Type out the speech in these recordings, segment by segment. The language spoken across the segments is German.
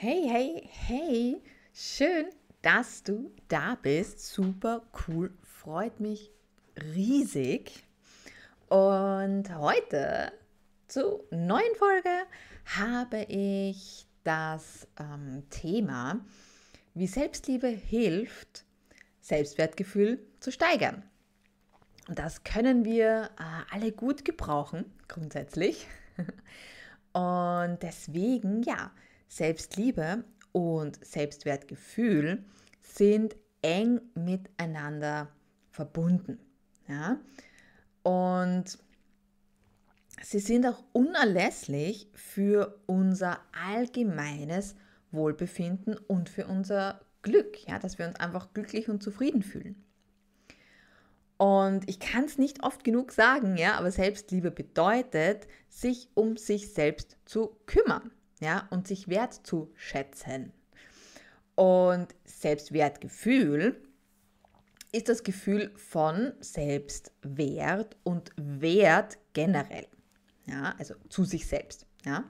Hey, hey, hey, schön, dass du da bist. Super cool, freut mich riesig. Und heute zur neuen Folge habe ich das ähm, Thema, wie Selbstliebe hilft, Selbstwertgefühl zu steigern. Und das können wir äh, alle gut gebrauchen, grundsätzlich. Und deswegen, ja, Selbstliebe und Selbstwertgefühl sind eng miteinander verbunden. Ja? Und sie sind auch unerlässlich für unser allgemeines Wohlbefinden und für unser Glück, ja, dass wir uns einfach glücklich und zufrieden fühlen. Und ich kann es nicht oft genug sagen, ja, aber Selbstliebe bedeutet, sich um sich selbst zu kümmern ja, und sich wert zu schätzen. Und Selbstwertgefühl ist das Gefühl von Selbstwert und Wert generell, ja, also zu sich selbst, ja.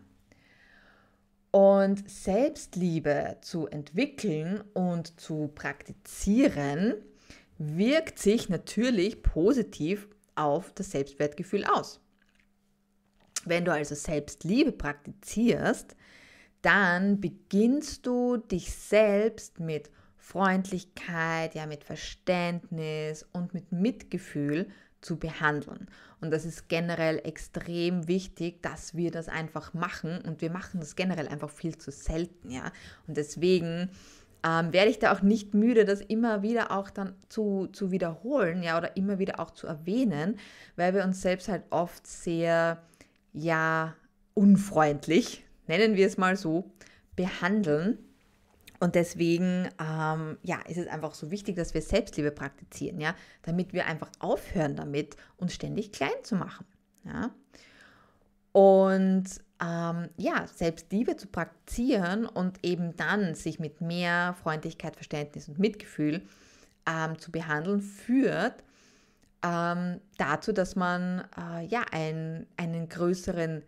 Und Selbstliebe zu entwickeln und zu praktizieren, wirkt sich natürlich positiv auf das Selbstwertgefühl aus. Wenn du also Selbstliebe praktizierst, dann beginnst du dich selbst mit Freundlichkeit, ja mit Verständnis und mit Mitgefühl zu behandeln. Und das ist generell extrem wichtig, dass wir das einfach machen und wir machen das generell einfach viel zu selten, ja. Und deswegen ähm, werde ich da auch nicht müde, das immer wieder auch dann zu, zu wiederholen, ja, oder immer wieder auch zu erwähnen, weil wir uns selbst halt oft sehr, ja, unfreundlich nennen wir es mal so, behandeln. Und deswegen ähm, ja, ist es einfach so wichtig, dass wir Selbstliebe praktizieren, ja, damit wir einfach aufhören damit, uns ständig klein zu machen. Ja. Und ähm, ja, Selbstliebe zu praktizieren und eben dann sich mit mehr Freundlichkeit, Verständnis und Mitgefühl ähm, zu behandeln, führt ähm, dazu, dass man äh, ja ein, einen größeren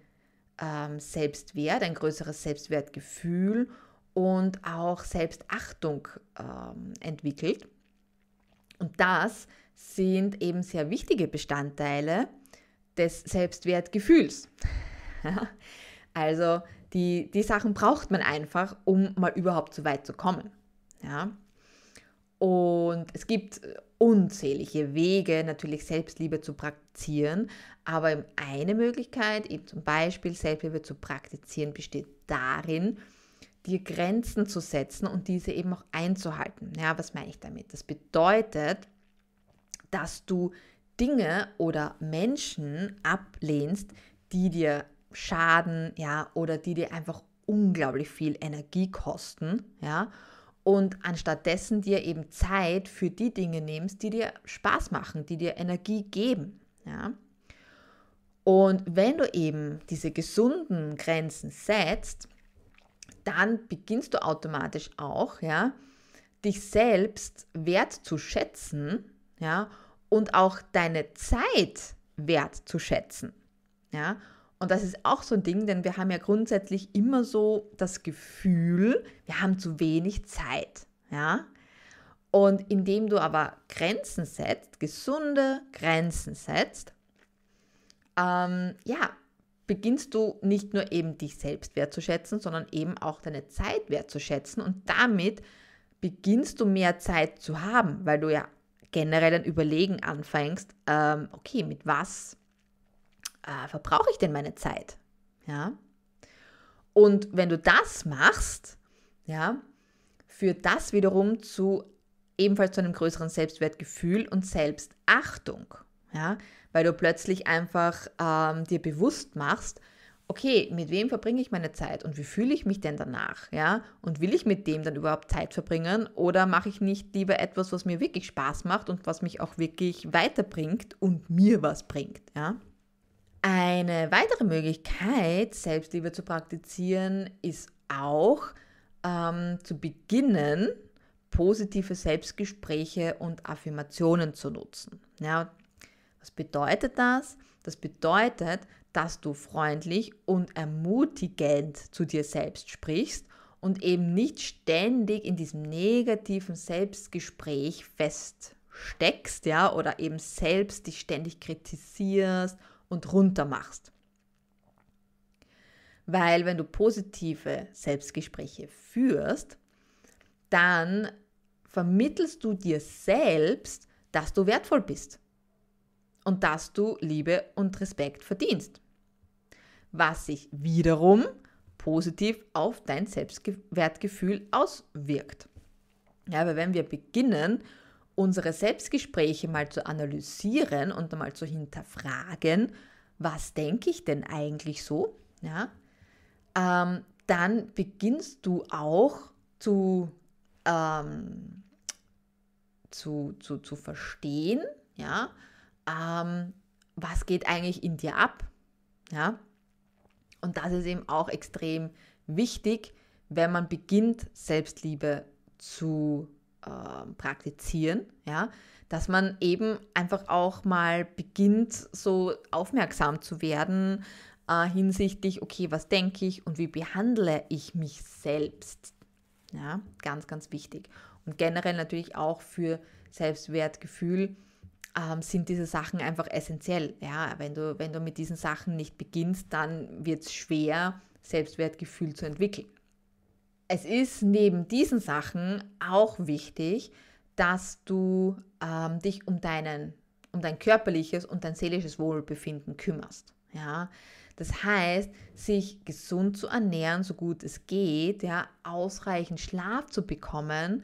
ähm, Selbstwert, ein größeres Selbstwertgefühl und auch Selbstachtung ähm, entwickelt. Und das sind eben sehr wichtige Bestandteile des Selbstwertgefühls. also die, die Sachen braucht man einfach, um mal überhaupt so weit zu kommen. Ja? Und es gibt äh, unzählige Wege, natürlich Selbstliebe zu praktizieren, aber eine Möglichkeit, eben zum Beispiel Selbstliebe zu praktizieren, besteht darin, dir Grenzen zu setzen und diese eben auch einzuhalten. Ja, was meine ich damit? Das bedeutet, dass du Dinge oder Menschen ablehnst, die dir schaden, ja, oder die dir einfach unglaublich viel Energie kosten, ja, und anstattdessen dir eben Zeit für die Dinge nimmst, die dir Spaß machen, die dir Energie geben. Ja? Und wenn du eben diese gesunden Grenzen setzt, dann beginnst du automatisch auch, ja, dich selbst wert zu schätzen, ja, und auch deine Zeit wert zu schätzen, ja. Und das ist auch so ein Ding, denn wir haben ja grundsätzlich immer so das Gefühl, wir haben zu wenig Zeit. Ja? Und indem du aber Grenzen setzt, gesunde Grenzen setzt, ähm, ja, beginnst du nicht nur eben dich selbst wertzuschätzen, sondern eben auch deine Zeit wertzuschätzen und damit beginnst du mehr Zeit zu haben, weil du ja generell ein Überlegen anfängst, ähm, okay, mit was äh, verbrauche ich denn meine Zeit? Ja? Und wenn du das machst, ja, führt das wiederum zu ebenfalls zu einem größeren Selbstwertgefühl und Selbstachtung. Ja? Weil du plötzlich einfach ähm, dir bewusst machst, okay, mit wem verbringe ich meine Zeit und wie fühle ich mich denn danach? Ja? Und will ich mit dem dann überhaupt Zeit verbringen oder mache ich nicht lieber etwas, was mir wirklich Spaß macht und was mich auch wirklich weiterbringt und mir was bringt? Ja? Eine weitere Möglichkeit, Selbstliebe zu praktizieren, ist auch ähm, zu beginnen, positive Selbstgespräche und Affirmationen zu nutzen. Ja, was bedeutet das? Das bedeutet, dass du freundlich und ermutigend zu dir selbst sprichst und eben nicht ständig in diesem negativen Selbstgespräch feststeckst, ja, oder eben selbst dich ständig kritisierst und runter machst. Weil wenn du positive Selbstgespräche führst, dann vermittelst du dir selbst, dass du wertvoll bist und dass du Liebe und Respekt verdienst, was sich wiederum positiv auf dein Selbstwertgefühl auswirkt. Ja, aber wenn wir beginnen, unsere Selbstgespräche mal zu analysieren und mal zu hinterfragen, was denke ich denn eigentlich so, ja, ähm, dann beginnst du auch zu, ähm, zu, zu, zu verstehen, ja, ähm, was geht eigentlich in dir ab, ja. Und das ist eben auch extrem wichtig, wenn man beginnt, Selbstliebe zu ähm, praktizieren, ja, dass man eben einfach auch mal beginnt, so aufmerksam zu werden äh, hinsichtlich, okay, was denke ich und wie behandle ich mich selbst. Ja, ganz, ganz wichtig. Und generell natürlich auch für Selbstwertgefühl ähm, sind diese Sachen einfach essentiell. Ja, wenn du, wenn du mit diesen Sachen nicht beginnst, dann wird es schwer, Selbstwertgefühl zu entwickeln es ist neben diesen Sachen auch wichtig, dass du ähm, dich um, deinen, um dein körperliches und dein seelisches Wohlbefinden kümmerst. Ja? Das heißt, sich gesund zu ernähren, so gut es geht, ja, ausreichend Schlaf zu bekommen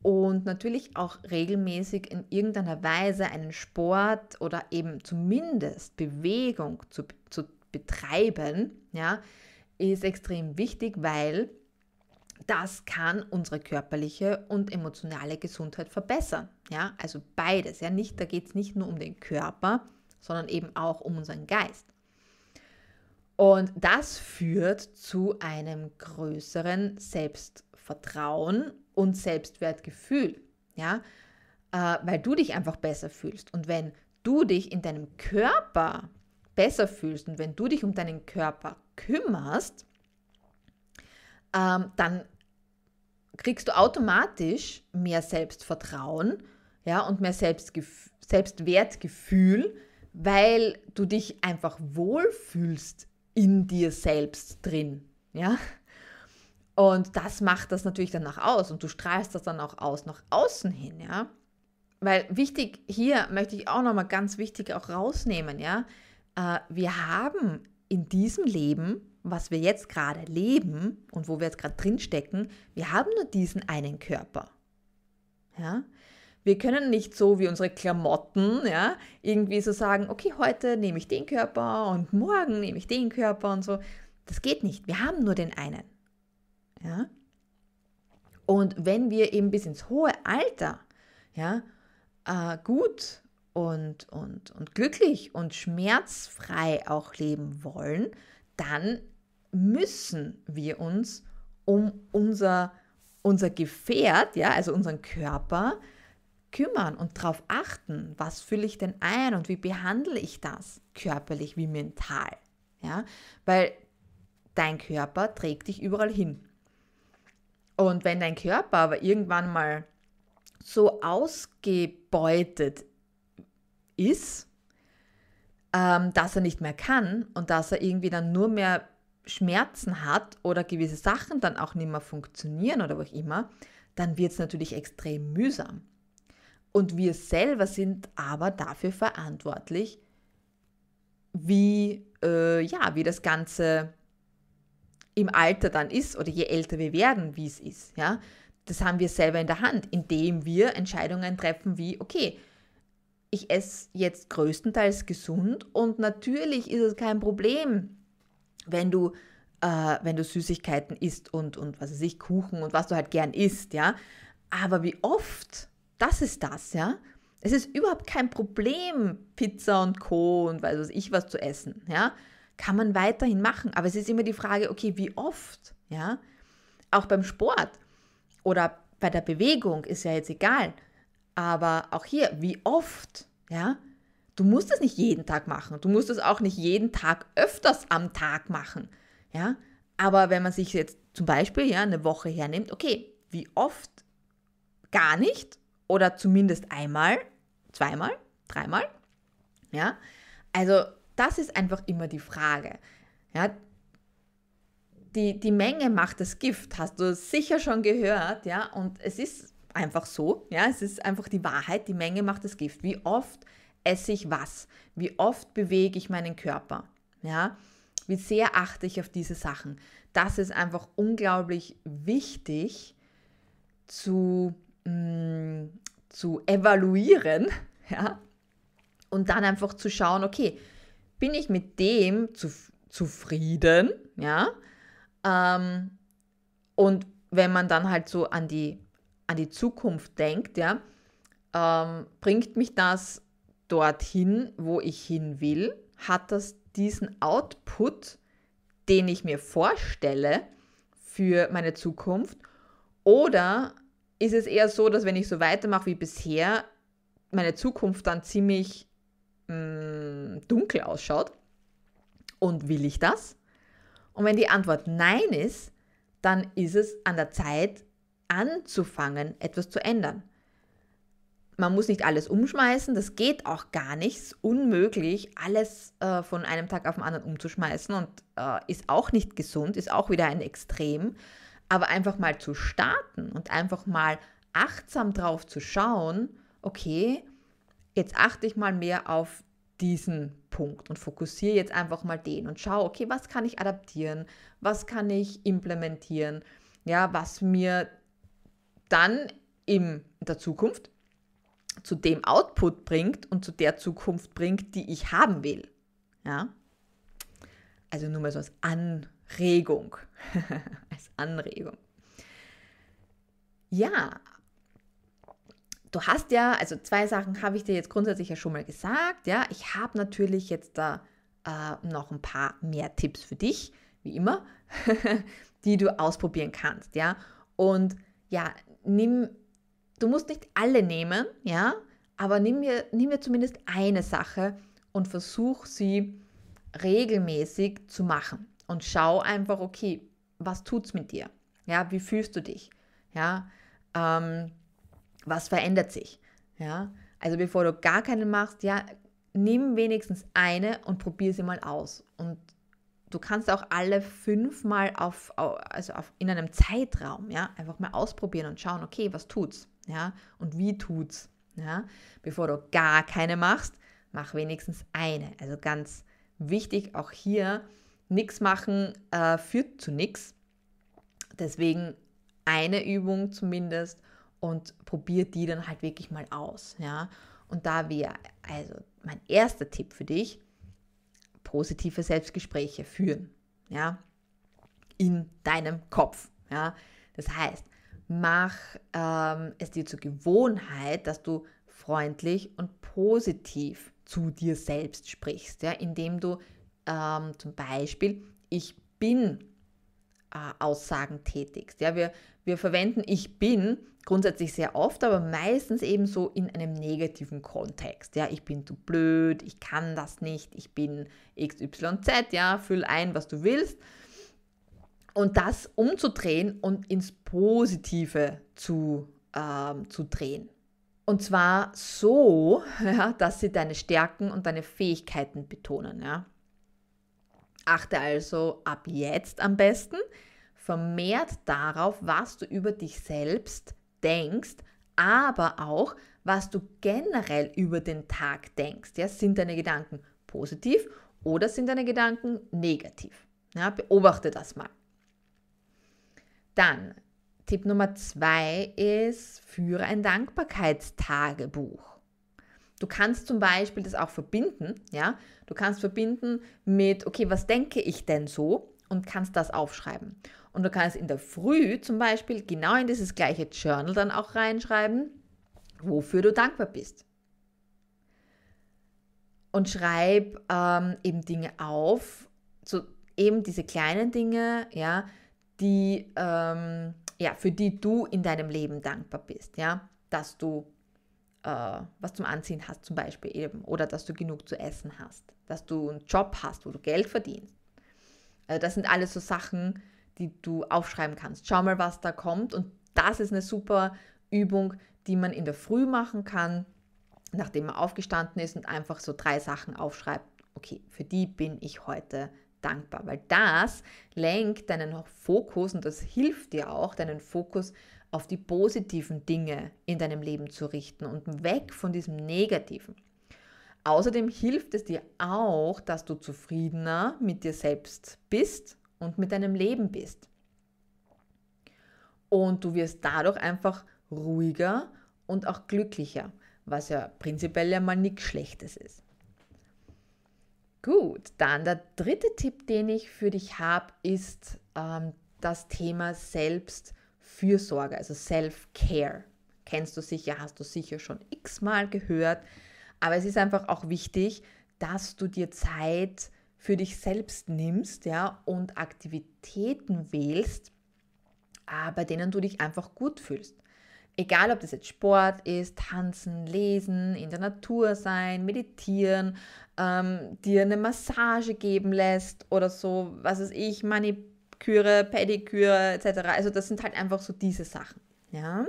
und natürlich auch regelmäßig in irgendeiner Weise einen Sport oder eben zumindest Bewegung zu, zu betreiben, ja, ist extrem wichtig, weil das kann unsere körperliche und emotionale Gesundheit verbessern. Ja, also beides. Ja, nicht, da geht es nicht nur um den Körper, sondern eben auch um unseren Geist. Und das führt zu einem größeren Selbstvertrauen und Selbstwertgefühl. Ja, äh, weil du dich einfach besser fühlst. Und wenn du dich in deinem Körper besser fühlst und wenn du dich um deinen Körper kümmerst, ähm, dann kriegst du automatisch mehr Selbstvertrauen ja, und mehr Selbstwertgefühl, weil du dich einfach wohlfühlst in dir selbst drin. Ja? Und das macht das natürlich dann nach aus und du strahlst das dann auch aus nach außen hin, ja. Weil wichtig hier möchte ich auch nochmal ganz wichtig auch rausnehmen, ja. Äh, wir haben in diesem Leben was wir jetzt gerade leben und wo wir jetzt gerade drinstecken, wir haben nur diesen einen Körper. Ja? Wir können nicht so wie unsere Klamotten ja, irgendwie so sagen, okay, heute nehme ich den Körper und morgen nehme ich den Körper und so. Das geht nicht. Wir haben nur den einen. Ja? Und wenn wir eben bis ins hohe Alter ja, äh, gut und, und, und glücklich und schmerzfrei auch leben wollen, dann müssen wir uns um unser, unser Gefährt, ja, also unseren Körper, kümmern und darauf achten, was fülle ich denn ein und wie behandle ich das körperlich wie mental. Ja? Weil dein Körper trägt dich überall hin. Und wenn dein Körper aber irgendwann mal so ausgebeutet ist, ähm, dass er nicht mehr kann und dass er irgendwie dann nur mehr Schmerzen hat oder gewisse Sachen dann auch nicht mehr funktionieren oder wo auch immer, dann wird es natürlich extrem mühsam. Und wir selber sind aber dafür verantwortlich, wie, äh, ja, wie das Ganze im Alter dann ist oder je älter wir werden, wie es ist. Ja? Das haben wir selber in der Hand, indem wir Entscheidungen treffen wie, okay, ich esse jetzt größtenteils gesund und natürlich ist es kein Problem, wenn du, äh, wenn du Süßigkeiten isst und, und was weiß ich, Kuchen und was du halt gern isst, ja. Aber wie oft, das ist das, ja. Es ist überhaupt kein Problem, Pizza und Co. und weiß was ich was zu essen, ja. Kann man weiterhin machen, aber es ist immer die Frage, okay, wie oft, ja. Auch beim Sport oder bei der Bewegung ist ja jetzt egal aber auch hier, wie oft, ja? Du musst es nicht jeden Tag machen. Du musst es auch nicht jeden Tag öfters am Tag machen, ja? Aber wenn man sich jetzt zum Beispiel ja eine Woche hernimmt, okay, wie oft? Gar nicht oder zumindest einmal, zweimal, dreimal, ja? Also das ist einfach immer die Frage, ja? Die, die Menge macht das Gift, hast du sicher schon gehört, ja? Und es ist einfach so. Ja, es ist einfach die Wahrheit, die Menge macht das Gift. Wie oft esse ich was? Wie oft bewege ich meinen Körper? Ja, wie sehr achte ich auf diese Sachen? Das ist einfach unglaublich wichtig zu, mh, mm, zu evaluieren, ja, und dann einfach zu schauen, okay, bin ich mit dem zu, zufrieden, ja, ähm, und wenn man dann halt so an die an die Zukunft denkt, ja, ähm, bringt mich das dorthin, wo ich hin will? Hat das diesen Output, den ich mir vorstelle für meine Zukunft? Oder ist es eher so, dass wenn ich so weitermache wie bisher, meine Zukunft dann ziemlich mh, mm, dunkel ausschaut? Und will ich das? Und wenn die Antwort Nein ist, dann ist es an der Zeit, anzufangen, etwas zu ändern. Man muss nicht alles umschmeißen, das geht auch gar nichts, unmöglich, alles äh, von einem Tag auf den anderen umzuschmeißen und äh, ist auch nicht gesund, ist auch wieder ein Extrem. Aber einfach mal zu starten und einfach mal achtsam drauf zu schauen, okay, jetzt achte ich mal mehr auf diesen Punkt und fokussiere jetzt einfach mal den und schaue, okay, was kann ich adaptieren, was kann ich implementieren, ja, was mir dann in der Zukunft zu dem Output bringt und zu der Zukunft bringt, die ich haben will. Ja? Also nur mal so als Anregung. als Anregung. Ja, du hast ja, also zwei Sachen habe ich dir jetzt grundsätzlich ja schon mal gesagt. Ja, ich habe natürlich jetzt da äh, noch ein paar mehr Tipps für dich, wie immer, die du ausprobieren kannst. Ja, und ja, nimm, du musst nicht alle nehmen, ja, aber nimm mir, nimm mir zumindest eine Sache und versuch sie regelmäßig zu machen und schau einfach, okay, was tut es mit dir? Ja, wie fühlst du dich? Ja, ähm, was verändert sich? Ja, also bevor du gar keine machst, ja, nimm wenigstens eine und probier sie mal aus und du kannst auch alle fünf mal auf, also auf, in einem Zeitraum, ja, einfach mal ausprobieren und schauen, okay, was tut's, ja, und wie tut's, ja. Bevor du gar keine machst, mach wenigstens eine. Also ganz wichtig, auch hier, nichts machen äh, führt zu nichts. Deswegen eine Übung zumindest und probier die dann halt wirklich mal aus, ja. Und da wäre also mein erster Tipp für dich, positive Selbstgespräche führen, ja, in deinem Kopf, ja. Das heißt, mach ähm, es dir zur Gewohnheit, dass du freundlich und positiv zu dir selbst sprichst, ja, indem du ähm, zum Beispiel ich bin äh, Aussagen tätigst. Ja, wir, wir verwenden ich bin grundsätzlich sehr oft, aber meistens eben so in einem negativen Kontext. Ja, ich bin zu blöd, ich kann das nicht, ich bin XYZ, ja, füll ein, was du willst. Und das umzudrehen und ins Positive zu, ähm, zu drehen. Und zwar so, ja, dass sie deine Stärken und deine Fähigkeiten betonen. Ja. Achte also ab jetzt am besten vermehrt darauf, was du über dich selbst denkst, aber auch, was du generell über den Tag denkst. Ja, sind deine Gedanken positiv oder sind deine Gedanken negativ? Ja, beobachte das mal. Dann Tipp Nummer zwei ist, führe ein Dankbarkeitstagebuch. Du kannst zum Beispiel das auch verbinden, ja. Du kannst verbinden mit, okay, was denke ich denn so? Und kannst das aufschreiben. Und du kannst in der Früh zum Beispiel genau in dieses gleiche Journal dann auch reinschreiben, wofür du dankbar bist. Und schreib ähm, eben Dinge auf, so eben diese kleinen Dinge, ja, die, ähm, ja, für die du in deinem Leben dankbar bist, ja, dass du äh, was zum Anziehen hast zum Beispiel eben oder dass du genug zu essen hast, dass du einen Job hast, wo du Geld verdienst. Also das sind alles so Sachen, die du aufschreiben kannst. Schau mal, was da kommt und das ist eine super Übung, die man in der Früh machen kann, nachdem man aufgestanden ist und einfach so drei Sachen aufschreibt. Okay, für die bin ich heute dankbar, weil das lenkt deinen Fokus und das hilft dir auch, deinen Fokus auf die positiven Dinge in deinem Leben zu richten und weg von diesem Negativen. Außerdem hilft es dir auch, dass du zufriedener mit dir selbst bist und mit deinem Leben bist. Und du wirst dadurch einfach ruhiger und auch glücklicher, was ja prinzipiell ja mal nichts Schlechtes ist. Gut, dann der dritte Tipp, den ich für dich habe, ist ähm, das Thema Selbst. Fürsorge, also Self-Care. Kennst du sicher, hast du sicher schon x-mal gehört. Aber es ist einfach auch wichtig, dass du dir Zeit für dich selbst nimmst ja, und Aktivitäten wählst, bei denen du dich einfach gut fühlst. Egal, ob das jetzt Sport ist, tanzen, lesen, in der Natur sein, meditieren, ähm, dir eine Massage geben lässt oder so, was weiß ich, Manipulation Maniküre, Pediküre etc. Also das sind halt einfach so diese Sachen. Ja?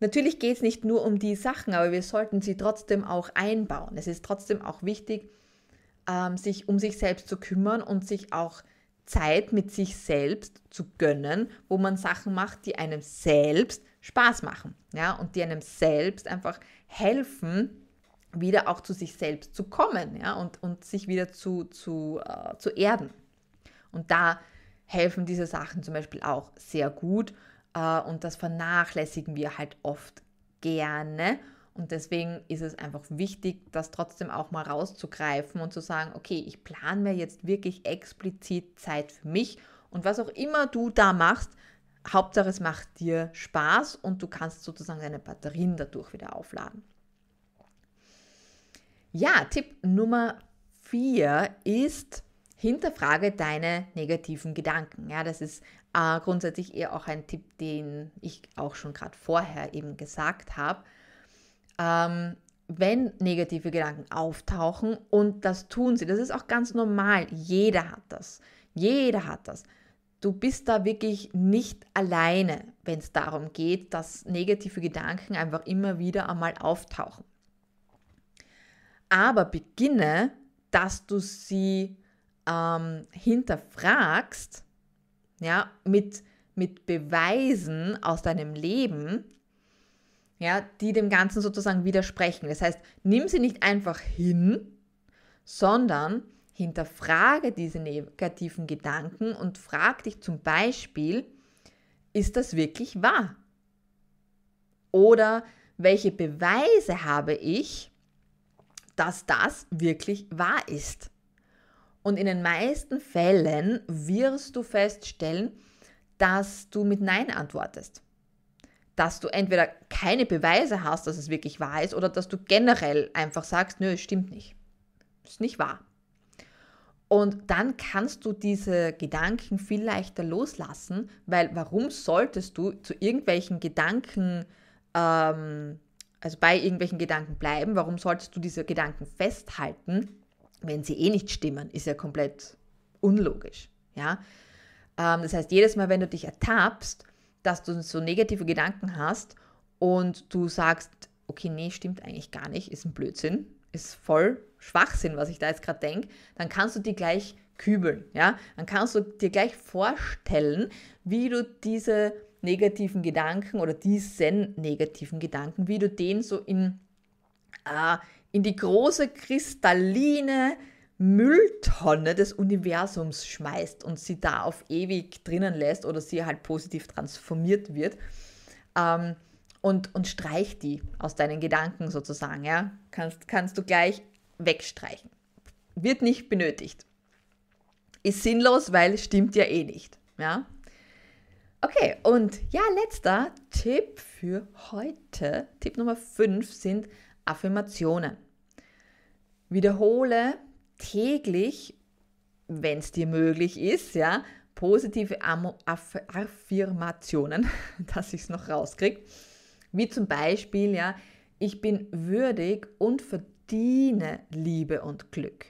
Natürlich geht es nicht nur um die Sachen, aber wir sollten sie trotzdem auch einbauen. Es ist trotzdem auch wichtig, ähm, sich um sich selbst zu kümmern und sich auch Zeit mit sich selbst zu gönnen, wo man Sachen macht, die einem selbst Spaß machen, ja, und die einem selbst einfach helfen, wieder auch zu sich selbst zu kommen, ja, und, und sich wieder zu, zu, äh, zu erden. Und da helfen diese Sachen zum Beispiel auch sehr gut äh, und das vernachlässigen wir halt oft gerne. Und deswegen ist es einfach wichtig, das trotzdem auch mal rauszugreifen und zu sagen, okay, ich plane mir jetzt wirklich explizit Zeit für mich und was auch immer du da machst, Hauptsache es macht dir Spaß und du kannst sozusagen deine Batterien dadurch wieder aufladen. Ja, Tipp Nummer 4 ist, hinterfrage deine negativen Gedanken. Ja, das ist äh, grundsätzlich eher auch ein Tipp, den ich auch schon gerade vorher eben gesagt habe. Ähm, wenn negative Gedanken auftauchen und das tun sie, das ist auch ganz normal. Jeder hat das. Jeder hat das. Du bist da wirklich nicht alleine, wenn es darum geht, dass negative Gedanken einfach immer wieder einmal auftauchen. Aber beginne, dass du sie ähm, hinterfragst, ja, mit, mit Beweisen aus deinem Leben, ja, die dem Ganzen sozusagen widersprechen. Das heißt, nimm sie nicht einfach hin, sondern hinterfrage diese negativen Gedanken und frag dich zum Beispiel, ist das wirklich wahr? Oder welche Beweise habe ich, dass das wirklich wahr ist? Und in den meisten Fällen wirst du feststellen, dass du mit Nein antwortest. Dass du entweder keine Beweise hast, dass es wirklich wahr ist, oder dass du generell einfach sagst, nö, es stimmt nicht. Ist nicht wahr. Und dann kannst du diese Gedanken viel leichter loslassen, weil warum solltest du zu irgendwelchen Gedanken, ähm, also bei irgendwelchen Gedanken bleiben, warum solltest du diese Gedanken festhalten, wenn sie eh nicht stimmen, ist ja komplett unlogisch. Ja? Ähm, das heißt, jedes Mal, wenn du dich ertappst, dass du so negative Gedanken hast und du sagst, okay, nee, stimmt eigentlich gar nicht, ist ein Blödsinn, ist voll Schwachsinn, was ich da jetzt gerade denke, dann kannst du die gleich kübeln. Ja? Dann kannst du dir gleich vorstellen, wie du diese negativen Gedanken oder diesen negativen Gedanken, wie du den so in, äh, in die große kristalline Mülltonne des Universums schmeißt und sie da auf ewig drinnen lässt oder sie halt positiv transformiert wird. Ähm, und, und streich die aus deinen Gedanken sozusagen. Ja? Kannst, kannst du gleich wegstreichen. Wird nicht benötigt. Ist sinnlos, weil stimmt ja eh nicht. Ja? Okay, und ja, letzter Tipp für heute. Tipp Nummer 5 sind Affirmationen. Wiederhole täglich, wenn es dir möglich ist, ja, positive Aff Affirmationen, dass ich es noch rauskriege. Wie zum Beispiel, ja, ich bin würdig und verdiene Liebe und Glück.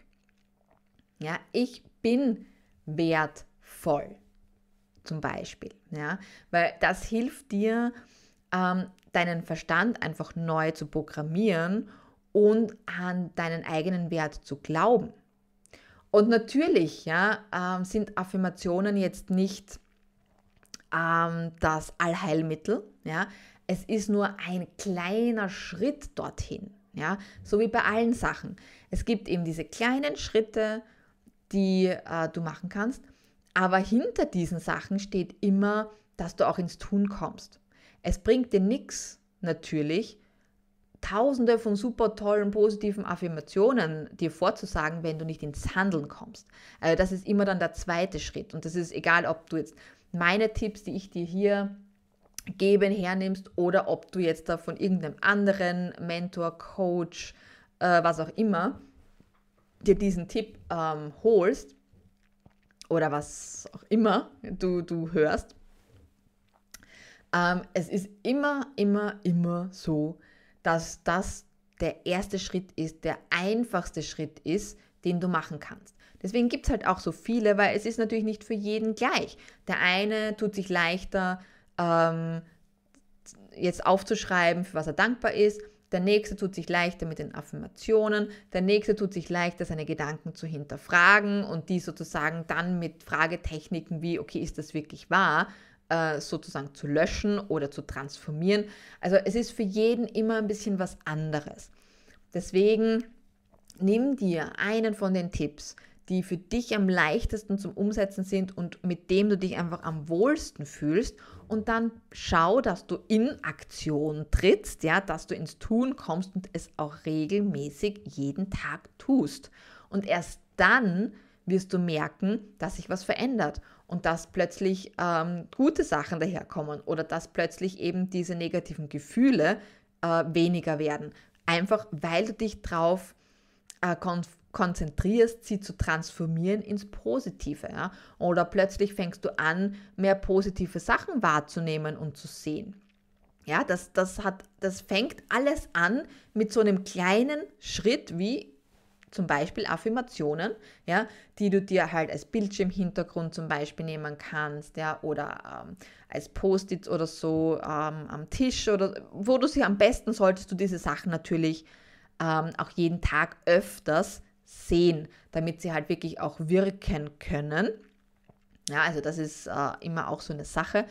Ja, ich bin wertvoll, zum Beispiel. Ja, weil das hilft dir, ähm, deinen Verstand einfach neu zu programmieren und an deinen eigenen Wert zu glauben. Und natürlich ja, ähm, sind Affirmationen jetzt nicht ähm, das Allheilmittel. Ja? Es ist nur ein kleiner Schritt dorthin. Ja? So wie bei allen Sachen. Es gibt eben diese kleinen Schritte, die äh, du machen kannst. Aber hinter diesen Sachen steht immer, dass du auch ins Tun kommst. Es bringt dir nichts, natürlich, tausende von super tollen, positiven Affirmationen dir vorzusagen, wenn du nicht ins Handeln kommst. Also das ist immer dann der zweite Schritt. Und das ist egal, ob du jetzt meine Tipps, die ich dir hier gebe, hernimmst oder ob du jetzt da von irgendeinem anderen Mentor, Coach, äh, was auch immer, dir diesen Tipp ähm, holst oder was auch immer du, du hörst. Ähm, es ist immer, immer, immer so, dass das der erste Schritt ist, der einfachste Schritt ist, den du machen kannst. Deswegen gibt es halt auch so viele, weil es ist natürlich nicht für jeden gleich. Der eine tut sich leichter, ähm, jetzt aufzuschreiben, für was er dankbar ist. Der nächste tut sich leichter mit den Affirmationen. Der nächste tut sich leichter, seine Gedanken zu hinterfragen und die sozusagen dann mit Fragetechniken wie, okay, ist das wirklich wahr, äh, sozusagen zu löschen oder zu transformieren. Also es ist für jeden immer ein bisschen was anderes. Deswegen nimm dir einen von den Tipps, die für dich am leichtesten zum Umsetzen sind und mit dem du dich einfach am wohlsten fühlst und dann schau, dass du in Aktion trittst, ja, dass du ins Tun kommst und es auch regelmäßig jeden Tag tust. Und erst dann wirst du merken, dass sich was verändert und dass plötzlich ähm, gute Sachen daherkommen oder dass plötzlich eben diese negativen Gefühle äh, weniger werden. Einfach weil du dich darauf äh, kon konzentrierst, sie zu transformieren ins Positive. Ja? Oder plötzlich fängst du an, mehr positive Sachen wahrzunehmen und zu sehen. Ja, das, das, hat, das fängt alles an mit so einem kleinen Schritt wie zum Beispiel Affirmationen, ja, die du dir halt als Bildschirmhintergrund zum Beispiel nehmen kannst, ja, oder ähm, als Post-its oder so ähm, am Tisch oder wo du sie am besten solltest du diese Sachen natürlich ähm, auch jeden Tag öfters sehen, damit sie halt wirklich auch wirken können. Ja, also das ist äh, immer auch so eine Sache.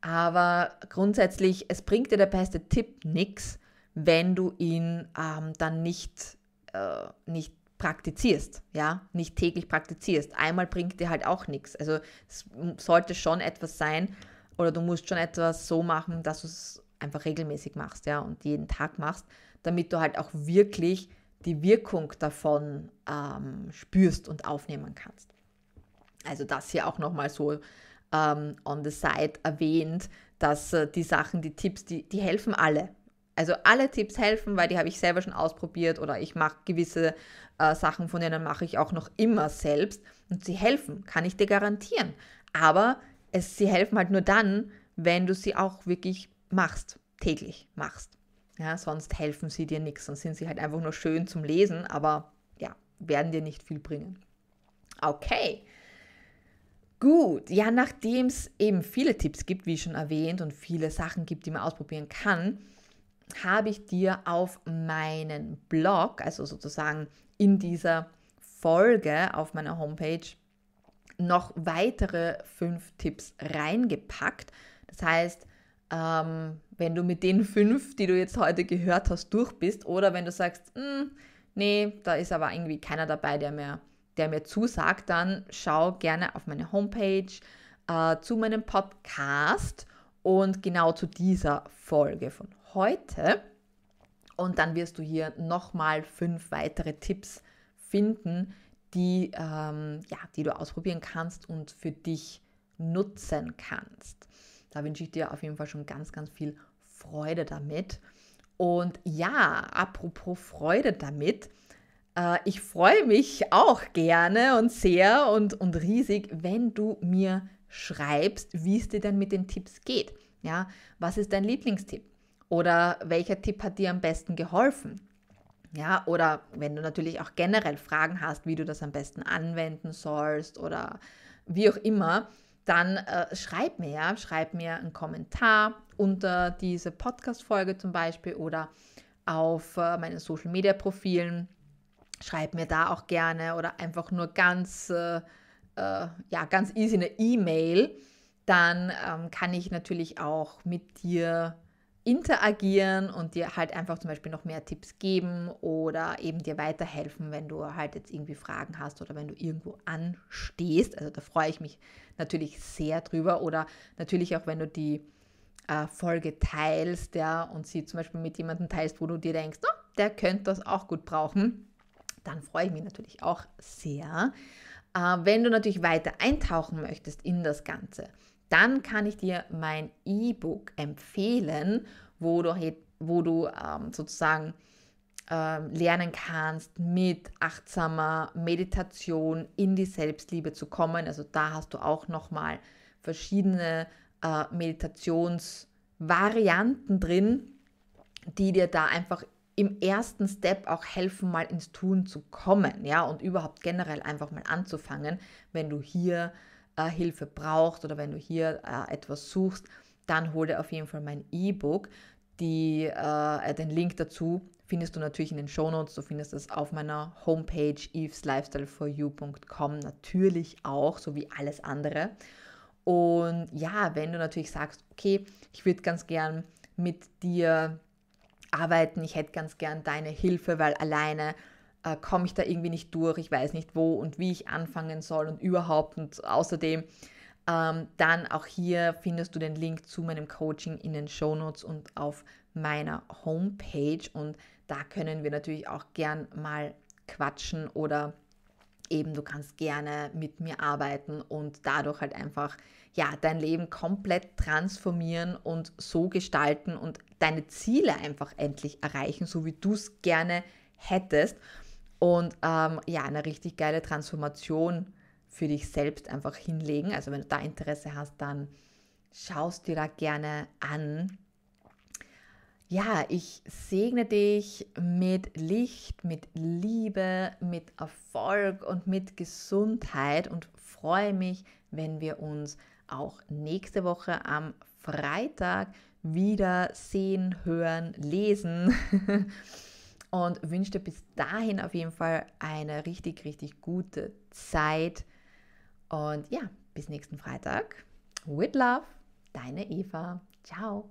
Aber grundsätzlich, es bringt dir der beste Tipp nichts, wenn du ihn ähm, dann nicht, äh, nicht praktizierst, ja, nicht täglich praktizierst. Einmal bringt dir halt auch nichts. Also es sollte schon etwas sein oder du musst schon etwas so machen, dass du es einfach regelmäßig machst, ja, und jeden Tag machst, damit du halt auch wirklich die Wirkung davon ähm, spürst und aufnehmen kannst. Also das hier auch nochmal so ähm, on the side erwähnt, dass äh, die Sachen, die Tipps, die, die helfen alle. Also alle Tipps helfen, weil die habe ich selber schon ausprobiert oder ich mache gewisse äh, Sachen, von denen mache ich auch noch immer selbst. Und sie helfen, kann ich dir garantieren. Aber es, sie helfen halt nur dann, wenn du sie auch wirklich machst, täglich machst. Ja, sonst helfen sie dir nichts, sonst sind sie halt einfach nur schön zum Lesen, aber ja, werden dir nicht viel bringen. Okay. Gut, ja, nachdem es eben viele Tipps gibt, wie schon erwähnt, und viele Sachen gibt, die man ausprobieren kann, habe ich dir auf meinen Blog, also sozusagen in dieser Folge auf meiner Homepage, noch weitere fünf Tipps reingepackt. Das heißt, ähm, wenn du mit den fünf, die du jetzt heute gehört hast, durch bist oder wenn du sagst, hm, nee, da ist aber irgendwie keiner dabei, der mir, der mir zusagt, dann schau gerne auf meine Homepage äh, zu meinem Podcast und genau zu dieser Folge von heute. Und dann wirst du hier nochmal fünf weitere Tipps finden, die, ähm, ja, die du ausprobieren kannst und für dich nutzen kannst. Da wünsche ich dir auf jeden Fall schon ganz, ganz viel Freude damit. Und ja, apropos Freude damit, äh, ich freue mich auch gerne und sehr und, und riesig, wenn du mir schreibst, wie es dir denn mit den Tipps geht. Ja, was ist dein Lieblingstipp? Oder welcher Tipp hat dir am besten geholfen? Ja, oder wenn du natürlich auch generell Fragen hast, wie du das am besten anwenden sollst oder wie auch immer, dann äh, schreib mir, ja, schreib mir einen Kommentar unter diese Podcast-Folge zum Beispiel oder auf äh, meinen Social-Media-Profilen. Schreib mir da auch gerne oder einfach nur ganz, äh, äh ja, ganz easy eine E-Mail. Dann ähm, kann ich natürlich auch mit dir interagieren und dir halt einfach zum Beispiel noch mehr Tipps geben oder eben dir weiterhelfen, wenn du halt jetzt irgendwie Fragen hast oder wenn du irgendwo anstehst. Also da freue ich mich natürlich sehr drüber oder natürlich auch, wenn du die äh, Folge teilst ja, und sie zum Beispiel mit jemandem teilst, wo du dir denkst, oh, der könnte das auch gut brauchen, dann freue ich mich natürlich auch sehr. Äh, wenn du natürlich weiter eintauchen möchtest in das Ganze, dann kann ich dir mein E-Book empfehlen, wo du, wo du ähm, sozusagen ähm, lernen kannst, mit achtsamer Meditation in die Selbstliebe zu kommen. Also da hast du auch nochmal verschiedene äh, Meditationsvarianten drin, die dir da einfach im ersten Step auch helfen, mal ins Tun zu kommen, ja, und überhaupt generell einfach mal anzufangen, wenn du hier äh, Hilfe braucht oder wenn du hier äh, etwas suchst, dann hol dir auf jeden Fall mein E-Book. Die, äh, äh den Link dazu findest du natürlich in den Shownotes. Du findest es auf meiner Homepage eveslifestyleforyou.com natürlich auch, sowie alles andere. Und ja, wenn du natürlich sagst, okay, ich würde ganz gern mit dir arbeiten, ich hätte ganz gern deine Hilfe, weil alleine äh, komme ich da irgendwie nicht durch, ich weiß nicht wo und wie ich anfangen soll und überhaupt. Und außerdem, ähm, dann auch hier findest du den Link zu meinem Coaching in den Show Notes und auf meiner Homepage. Und da können wir natürlich auch gern mal quatschen oder eben du kannst gerne mit mir arbeiten und dadurch halt einfach ja dein Leben komplett transformieren und so gestalten und deine Ziele einfach endlich erreichen, so wie du es gerne hättest und ähm, ja, eine richtig geile Transformation für dich selbst einfach hinlegen. Also wenn du da Interesse hast, dann schaust dir da gerne an. Ja, ich segne dich mit Licht, mit Liebe, mit Erfolg und mit Gesundheit und freue mich, wenn wir uns auch nächste Woche am Freitag wieder sehen, hören, lesen. und wünsche dir bis dahin auf jeden Fall eine richtig, richtig gute Zeit. Und ja, bis nächsten Freitag. With love, deine Eva. Ciao.